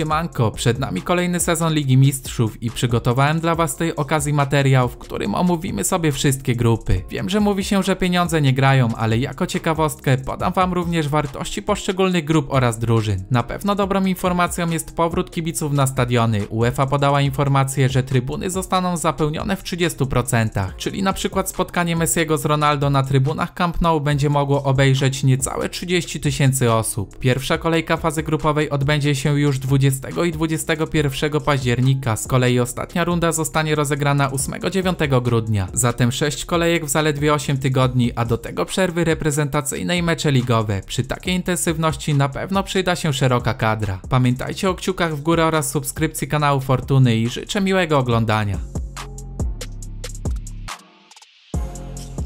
siemanko, przed nami kolejny sezon Ligi Mistrzów i przygotowałem dla was tej okazji materiał, w którym omówimy sobie wszystkie grupy. Wiem, że mówi się, że pieniądze nie grają, ale jako ciekawostkę podam wam również wartości poszczególnych grup oraz drużyn. Na pewno dobrą informacją jest powrót kibiców na stadiony. UEFA podała informację, że trybuny zostaną zapełnione w 30%, czyli na przykład spotkanie Messiego z Ronaldo na trybunach Camp Nou będzie mogło obejrzeć niecałe 30 tysięcy osób. Pierwsza kolejka fazy grupowej odbędzie się już 20 20 i 21 października, z kolei ostatnia runda zostanie rozegrana 8-9 grudnia. Zatem 6 kolejek w zaledwie 8 tygodni, a do tego przerwy reprezentacyjne i mecze ligowe. Przy takiej intensywności na pewno przyda się szeroka kadra. Pamiętajcie o kciukach w górę oraz subskrypcji kanału Fortuny i życzę miłego oglądania.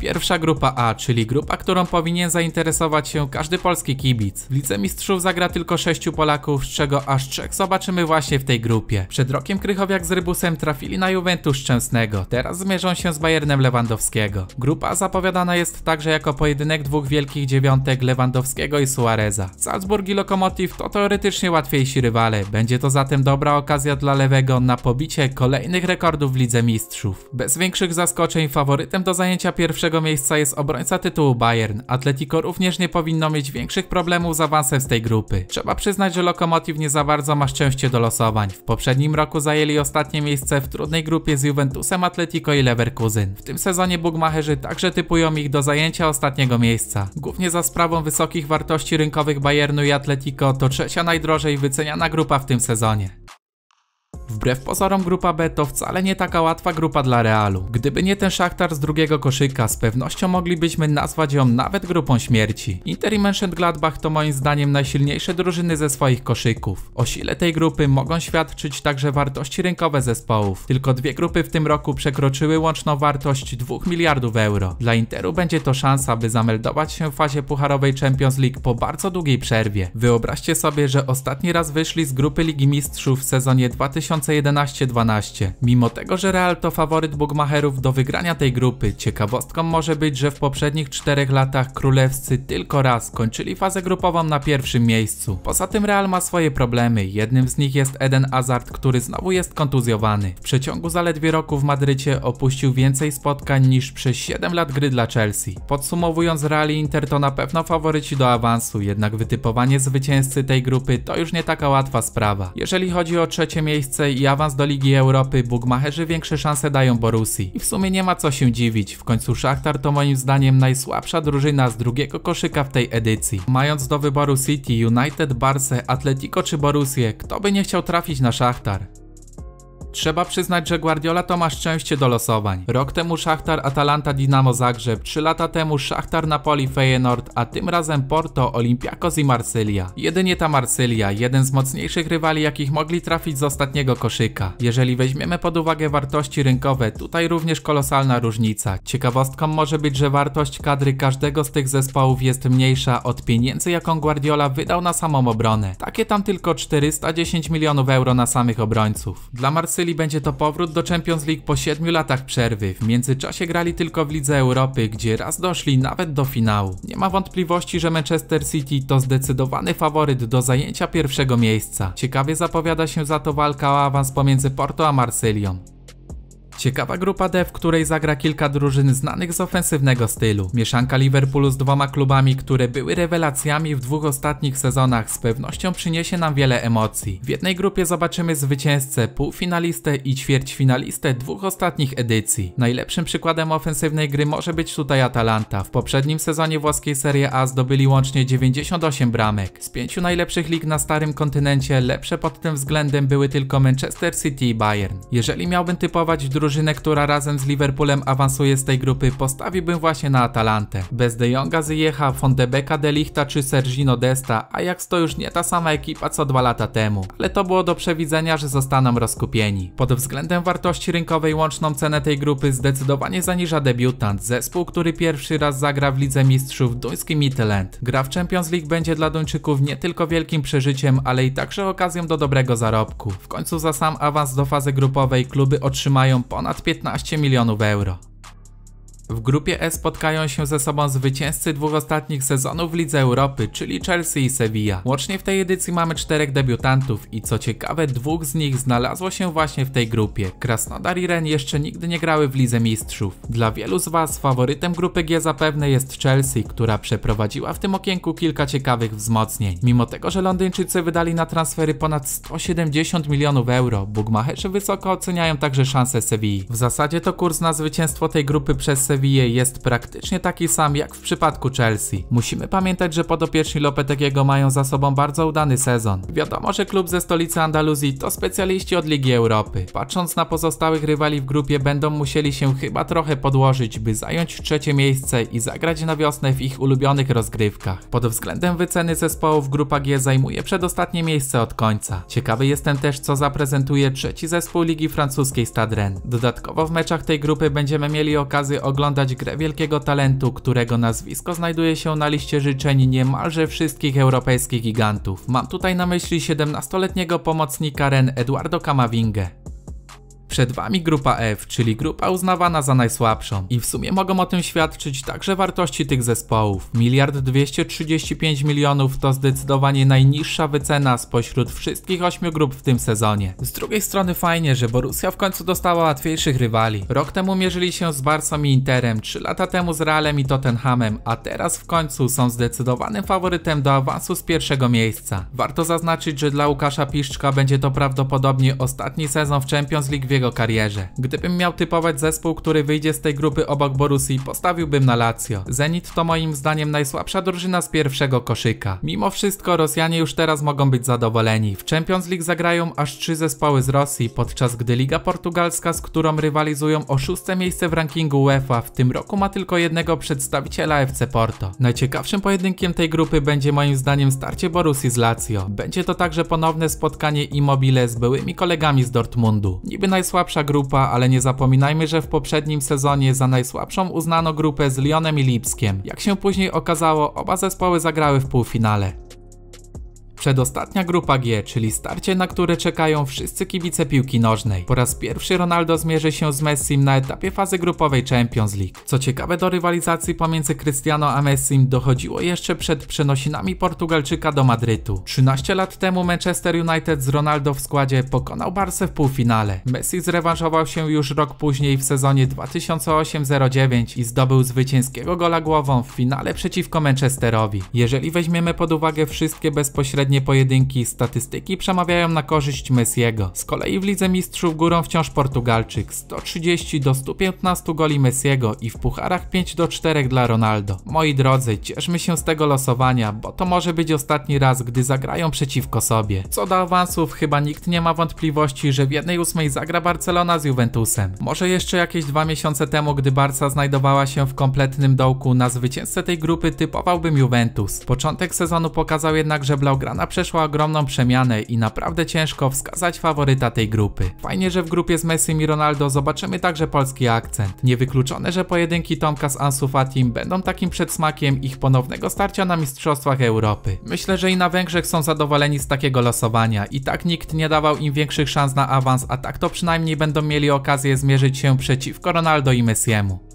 Pierwsza grupa A, czyli grupa, którą powinien zainteresować się każdy polski kibic. W Lidze Mistrzów zagra tylko 6 Polaków, z czego aż 3 zobaczymy właśnie w tej grupie. Przed rokiem Krychowiak z Rybusem trafili na Juventus Szczęsnego, teraz zmierzą się z Bayernem Lewandowskiego. Grupa zapowiadana jest także jako pojedynek dwóch wielkich dziewiątek Lewandowskiego i Suareza. Salzburg i Lokomotiv to teoretycznie łatwiejsi rywale, będzie to zatem dobra okazja dla Lewego na pobicie kolejnych rekordów w Lidze Mistrzów. Bez większych zaskoczeń faworytem do zajęcia pierwszego ósmego miejsca jest obrońca tytułu Bayern. Atletico również nie powinno mieć większych problemów z awansem z tej grupy. Trzeba przyznać, że Lokomotiv nie za bardzo ma szczęście do losowań. W poprzednim roku zajęli ostatnie miejsce w trudnej grupie z Juventusem, Atletico i Leverkusen. W tym sezonie bugmacherzy także typują ich do zajęcia ostatniego miejsca. Głównie za sprawą wysokich wartości rynkowych Bayernu i Atletico to trzecia najdrożej wyceniana grupa w tym sezonie. Wbrew pozorom grupa B to wcale nie taka łatwa grupa dla Realu. Gdyby nie ten Szachtar z drugiego koszyka, z pewnością moglibyśmy nazwać ją nawet grupą śmierci. Inter i Mönchengladbach to moim zdaniem najsilniejsze drużyny ze swoich koszyków. O sile tej grupy mogą świadczyć także wartości rynkowe zespołów. Tylko dwie grupy w tym roku przekroczyły łączną wartość 2 miliardów euro. Dla Interu będzie to szansa, by zameldować się w fazie pucharowej Champions League po bardzo długiej przerwie. Wyobraźcie sobie, że ostatni raz wyszli z grupy Ligi Mistrzów w sezonie 2000 2011-12. Mimo tego, że Real to faworyt bugmacherów do wygrania tej grupy, ciekawostką może być, że w poprzednich czterech latach królewscy tylko raz kończyli fazę grupową na pierwszym miejscu. Poza tym Real ma swoje problemy, jednym z nich jest Eden Hazard, który znowu jest kontuzjowany. W przeciągu zaledwie roku w Madrycie opuścił więcej spotkań niż przez 7 lat gry dla Chelsea. Podsumowując Real Inter to na pewno faworyci do awansu, jednak wytypowanie zwycięzcy tej grupy to już nie taka łatwa sprawa. Jeżeli chodzi o trzecie miejsce, i awans do Ligi Europy bugmacherzy większe szanse dają Borussii. I w sumie nie ma co się dziwić, w końcu Szachtar to moim zdaniem najsłabsza drużyna z drugiego koszyka w tej edycji. Mając do wyboru City, United, Barce, Atletico czy Borussię, kto by nie chciał trafić na Szachtar? Trzeba przyznać, że Guardiola to ma szczęście do losowań. Rok temu Szachtar Atalanta Dinamo Zagrzeb, 3 lata temu Szachtar Napoli Feyenoord, a tym razem Porto, Olympiakos i Marsylia. Jedynie ta Marsylia, jeden z mocniejszych rywali jakich mogli trafić z ostatniego koszyka. Jeżeli weźmiemy pod uwagę wartości rynkowe, tutaj również kolosalna różnica. Ciekawostką może być, że wartość kadry każdego z tych zespołów jest mniejsza od pieniędzy jaką Guardiola wydał na samą obronę. Takie tam tylko 410 milionów euro na samych obrońców. Dla Marsylii czyli będzie to powrót do Champions League po 7 latach przerwy. W międzyczasie grali tylko w Lidze Europy, gdzie raz doszli nawet do finału. Nie ma wątpliwości, że Manchester City to zdecydowany faworyt do zajęcia pierwszego miejsca. Ciekawie zapowiada się za to walka o awans pomiędzy Porto a Marsylią. Ciekawa grupa D, w której zagra kilka drużyn znanych z ofensywnego stylu. Mieszanka Liverpoolu z dwoma klubami, które były rewelacjami w dwóch ostatnich sezonach z pewnością przyniesie nam wiele emocji. W jednej grupie zobaczymy zwycięzcę, półfinalistę i ćwierćfinalistę dwóch ostatnich edycji. Najlepszym przykładem ofensywnej gry może być tutaj Atalanta. W poprzednim sezonie włoskiej Serie A zdobyli łącznie 98 bramek. Z pięciu najlepszych lig na starym kontynencie lepsze pod tym względem były tylko Manchester City i Bayern. Jeżeli miałbym typować drużynę drużynę, która razem z Liverpoolem awansuje z tej grupy, postawiłbym właśnie na Atalantę. Bez De Jonga, Ziecha, Von de Becka, De Lichta czy Sergino Desta, a jak to już nie ta sama ekipa co dwa lata temu. Ale to było do przewidzenia, że zostaną rozkupieni. Pod względem wartości rynkowej łączną cenę tej grupy zdecydowanie zaniża debiutant, zespół, który pierwszy raz zagra w Lidze Mistrzów duńskim Midland. Gra w Champions League będzie dla Duńczyków nie tylko wielkim przeżyciem, ale i także okazją do dobrego zarobku. W końcu za sam awans do fazy grupowej kluby otrzymają ponad 15 milionów euro. W grupie E spotkają się ze sobą zwycięzcy dwóch ostatnich sezonów w Lidze Europy, czyli Chelsea i Sevilla. Łącznie w tej edycji mamy czterech debiutantów i co ciekawe dwóch z nich znalazło się właśnie w tej grupie. Krasnodar i Ren jeszcze nigdy nie grały w Lidze Mistrzów. Dla wielu z Was faworytem grupy G zapewne jest Chelsea, która przeprowadziła w tym okienku kilka ciekawych wzmocnień. Mimo tego, że Londyńczycy wydali na transfery ponad 170 milionów euro, bugmacherzy wysoko oceniają także szanse Sevilla. W zasadzie to kurs na zwycięstwo tej grupy przez Sevilla jest praktycznie taki sam jak w przypadku Chelsea. Musimy pamiętać, że podopieczni Lopetegiego mają za sobą bardzo udany sezon. Wiadomo, że klub ze stolicy Andaluzji to specjaliści od Ligi Europy. Patrząc na pozostałych rywali w grupie będą musieli się chyba trochę podłożyć, by zająć trzecie miejsce i zagrać na wiosnę w ich ulubionych rozgrywkach. Pod względem wyceny zespołów grupa G zajmuje przedostatnie miejsce od końca. Ciekawy jestem też co zaprezentuje trzeci zespół Ligi Francuskiej Stade Rennes. Dodatkowo w meczach tej grupy będziemy mieli okazję oglądać oglądać grę wielkiego talentu, którego nazwisko znajduje się na liście życzeń niemalże wszystkich europejskich gigantów. Mam tutaj na myśli 17-letniego pomocnika Ren Eduardo Camavingę. Przed wami grupa F, czyli grupa uznawana za najsłabszą. I w sumie mogą o tym świadczyć także wartości tych zespołów. Miliard 235 milionów to zdecydowanie najniższa wycena spośród wszystkich ośmiu grup w tym sezonie. Z drugiej strony fajnie, że Borussia w końcu dostała łatwiejszych rywali. Rok temu mierzyli się z Barsą i Interem, 3 lata temu z Realem i Tottenhamem, a teraz w końcu są zdecydowanym faworytem do awansu z pierwszego miejsca. Warto zaznaczyć, że dla Łukasza Piszczka będzie to prawdopodobnie ostatni sezon w Champions League w jego jego karierze. Gdybym miał typować zespół, który wyjdzie z tej grupy obok Borussii, postawiłbym na Lazio. Zenit to moim zdaniem najsłabsza drużyna z pierwszego koszyka. Mimo wszystko Rosjanie już teraz mogą być zadowoleni. W Champions League zagrają aż trzy zespoły z Rosji, podczas gdy Liga Portugalska, z którą rywalizują o szóste miejsce w rankingu UEFA, w tym roku ma tylko jednego przedstawiciela FC Porto. Najciekawszym pojedynkiem tej grupy będzie moim zdaniem starcie Borussii z Lazio. Będzie to także ponowne spotkanie Immobile z byłymi kolegami z Dortmundu. Niby najsłabszy najsłabsza grupa, ale nie zapominajmy, że w poprzednim sezonie za najsłabszą uznano grupę z Lyonem i Lipskiem. Jak się później okazało, oba zespoły zagrały w półfinale. Przedostatnia grupa G, czyli starcie, na które czekają wszyscy kibice piłki nożnej. Po raz pierwszy Ronaldo zmierzy się z Messim na etapie fazy grupowej Champions League. Co ciekawe, do rywalizacji pomiędzy Cristiano a Messim dochodziło jeszcze przed przenosinami Portugalczyka do Madrytu. 13 lat temu Manchester United z Ronaldo w składzie pokonał Barce w półfinale. Messi zrewanżował się już rok później w sezonie 2008-09 i zdobył zwycięskiego gola głową w finale przeciwko Manchesterowi. Jeżeli weźmiemy pod uwagę wszystkie bezpośrednie pewnie pojedynki statystyki przemawiają na korzyść Messiego. Z kolei w Lidze Mistrzów górą wciąż Portugalczyk 130 do 115 goli Messiego i w pucharach 5 do 4 dla Ronaldo. Moi drodzy, cieszmy się z tego losowania, bo to może być ostatni raz, gdy zagrają przeciwko sobie. Co do awansów, chyba nikt nie ma wątpliwości, że w 1-8 zagra Barcelona z Juventusem. Może jeszcze jakieś dwa miesiące temu, gdy Barca znajdowała się w kompletnym dołku, na zwycięzcę tej grupy typowałbym Juventus. Początek sezonu pokazał jednak, że Blaugrana przeszła ogromną przemianę i naprawdę ciężko wskazać faworyta tej grupy. Fajnie, że w grupie z Messi i Ronaldo zobaczymy także polski akcent. Niewykluczone, że pojedynki Tomka z Ansu Fatim będą takim przedsmakiem ich ponownego starcia na Mistrzostwach Europy. Myślę, że i na Węgrzech są zadowoleni z takiego losowania i tak nikt nie dawał im większych szans na awans, a tak to przynajmniej będą mieli okazję zmierzyć się przeciwko Ronaldo i Messiemu.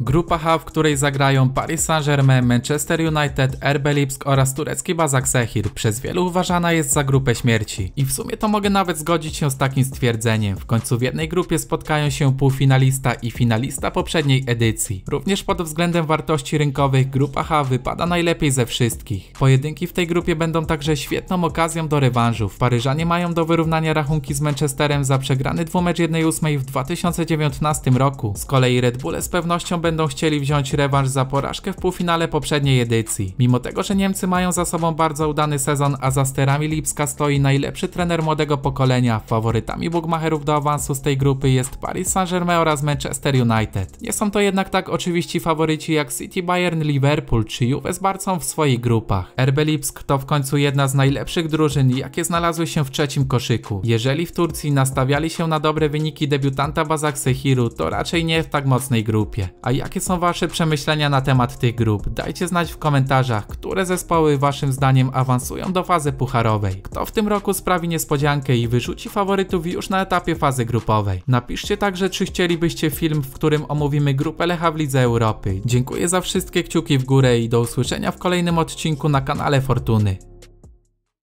Grupa H, w której zagrają Paris Saint-Germain, Manchester United, RB Lipsk oraz turecki Bazak Sehir, przez wielu uważana jest za grupę śmierci. I w sumie to mogę nawet zgodzić się z takim stwierdzeniem. W końcu w jednej grupie spotkają się półfinalista i finalista poprzedniej edycji. Również pod względem wartości rynkowych grupa H wypada najlepiej ze wszystkich. Pojedynki w tej grupie będą także świetną okazją do rewanżów. Paryżanie mają do wyrównania rachunki z Manchesterem za przegrany dwumecz 1-8 w 2019 roku. Z kolei Red Bull z pewnością będą chcieli wziąć rewanż za porażkę w półfinale poprzedniej edycji. Mimo tego, że Niemcy mają za sobą bardzo udany sezon, a za sterami Lipska stoi najlepszy trener młodego pokolenia, faworytami bugmacherów do awansu z tej grupy jest Paris Saint-Germain oraz Manchester United. Nie są to jednak tak oczywiści faworyci jak City, Bayern, Liverpool czy Juve z Barcą w swoich grupach. RB Lipsk to w końcu jedna z najlepszych drużyn, jakie znalazły się w trzecim koszyku. Jeżeli w Turcji nastawiali się na dobre wyniki debiutanta Bazak Sehiru, to raczej nie w tak mocnej grupie. A jakie są wasze przemyślenia na temat tych grup? Dajcie znać w komentarzach, które zespoły waszym zdaniem awansują do fazy pucharowej. Kto w tym roku sprawi niespodziankę i wyrzuci faworytów już na etapie fazy grupowej. Napiszcie także, czy chcielibyście film, w którym omówimy grupę Lecha w Lidze Europy. Dziękuję za wszystkie kciuki w górę i do usłyszenia w kolejnym odcinku na kanale Fortuny.